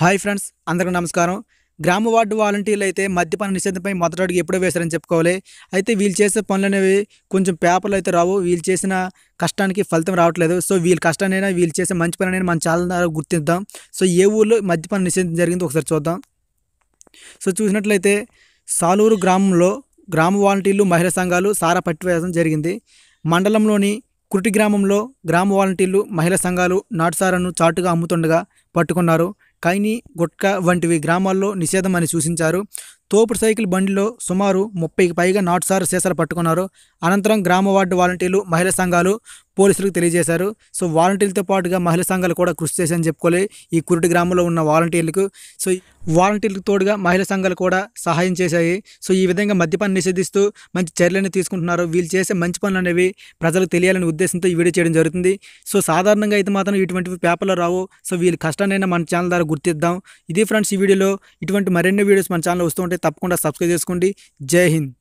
hi friends అందరికీ నమస్కారం గ్రామ వార్డు వాలంటీర్లు అయితే మద్యపాన నిషేధంపై మొదటి అడుగు ఎప్పుడో వేశారని చెప్పుకోవాలి అయితే వీళ్ళు చేసే పనులు అనేవి కొంచెం పేపర్లు అయితే రావు వీళ్ళు చేసిన కష్టానికి ఫలితం రావట్లేదు సో వీళ్ళ అయినా వీళ్ళు చేసే మంచి పని మనం చాలా గుర్తిద్దాం సో ఏ ఊళ్ళో మద్యపాన నిషేధం జరిగిందో ఒకసారి చూద్దాం సో చూసినట్లయితే సాలూరు గ్రామంలో గ్రామ వాలంటీర్లు మహిళా సంఘాలు సారా పట్టివేయడం జరిగింది మండలంలోని కురిటి గ్రామంలో గ్రామ వాలంటీర్లు మహిళా సంఘాలు నాటుసారను చాటుగా అమ్ముతుండగా పట్టుకున్నారు కైని గుట్కా వంటివి గ్రామాల్లో నిషేధం అని సూచించారు తోపుడు సైకిల్ బండిలో సుమారు ముప్పైకి పైగా నాటుసారు సీసాలు పట్టుకున్నారు అనంతరం గ్రామ వార్డు వాలంటీర్లు మహిళా సంఘాలు పోలీసులకు తెలియజేశారు సో వాలంటీర్లతో పాటుగా మహిళా సంఘాలు కూడా కృషి చేశాయని చెప్పుకోవాలి ఈ కురుటి గ్రామంలో ఉన్న వాలంటీర్లకు సో వాలంటీర్లకు తోడుగా మహిళా సంఘాలు కూడా సహాయం చేశాయి సో ఈ విధంగా మద్యపాన్ని నిషేధిస్తూ మంచి చర్యలను తీసుకుంటున్నారు వీళ్ళు చేసే మంచి పనులు అనేవి ప్రజలకు తెలియాలనే ఉద్దేశంతో ఈ వీడియో చేయడం జరుగుతుంది సో సాధారణంగా అయితే మాత్రం ఇటువంటి పేపర్లు రావు సో వీళ్ళు కష్టాన్నైనా మన ఛానల్ ద్వారా గుర్తిద్దాం ఇది ఫ్రెండ్స్ ఈ వీడియోలో ఇటువంటి మరెన్నో వీడియోస్ మన ఛానల్ వస్తుంటే తప్పకుండా సబ్స్క్రైబ్ చేసుకోండి జై హింద్